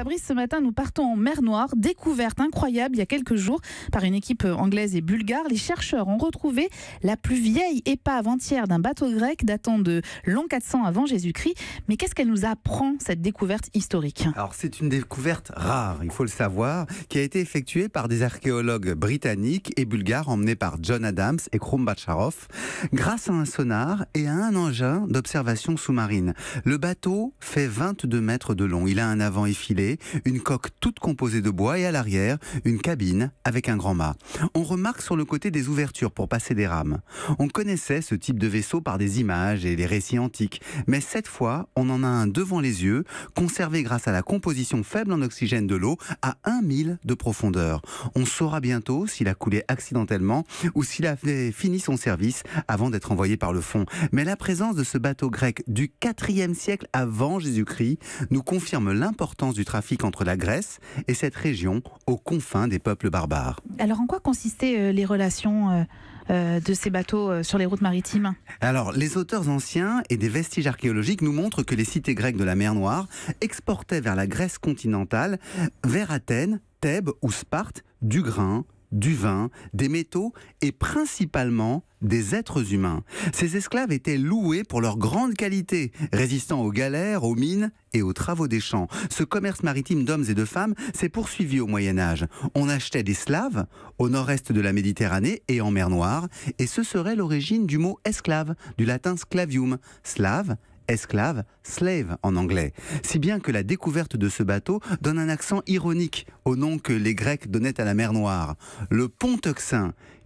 Fabrice, ce matin, nous partons en mer Noire. Découverte incroyable il y a quelques jours par une équipe anglaise et bulgare. Les chercheurs ont retrouvé la plus vieille épave entière d'un bateau grec datant de l'an 400 avant Jésus-Christ. Mais qu'est-ce qu'elle nous apprend, cette découverte historique Alors, c'est une découverte rare, il faut le savoir, qui a été effectuée par des archéologues britanniques et bulgares emmenés par John Adams et Bacharov, grâce à un sonar et à un engin d'observation sous-marine. Le bateau fait 22 mètres de long. Il a un avant effilé une coque toute composée de bois et à l'arrière, une cabine avec un grand mât. On remarque sur le côté des ouvertures pour passer des rames. On connaissait ce type de vaisseau par des images et des récits antiques, mais cette fois, on en a un devant les yeux, conservé grâce à la composition faible en oxygène de l'eau à 1 mille de profondeur. On saura bientôt s'il a coulé accidentellement ou s'il avait fini son service avant d'être envoyé par le fond. Mais la présence de ce bateau grec du 4e siècle avant Jésus-Christ nous confirme l'importance du travail entre la Grèce et cette région aux confins des peuples barbares. Alors en quoi consistaient euh, les relations euh, euh, de ces bateaux sur les routes maritimes Alors, les auteurs anciens et des vestiges archéologiques nous montrent que les cités grecques de la mer Noire exportaient vers la Grèce continentale, vers Athènes, Thèbes ou Sparte, du grain, du vin, des métaux et principalement des êtres humains. Ces esclaves étaient loués pour leur grande qualité, résistant aux galères, aux mines et aux travaux des champs. Ce commerce maritime d'hommes et de femmes s'est poursuivi au Moyen Âge. On achetait des Slaves au nord-est de la Méditerranée et en mer Noire, et ce serait l'origine du mot esclave, du latin sclavium, slave, esclave, slave en anglais. Si bien que la découverte de ce bateau donne un accent ironique au nom que les Grecs donnaient à la mer Noire, le pont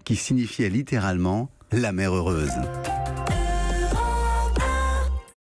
qui signifiait littéralement la mer heureuse.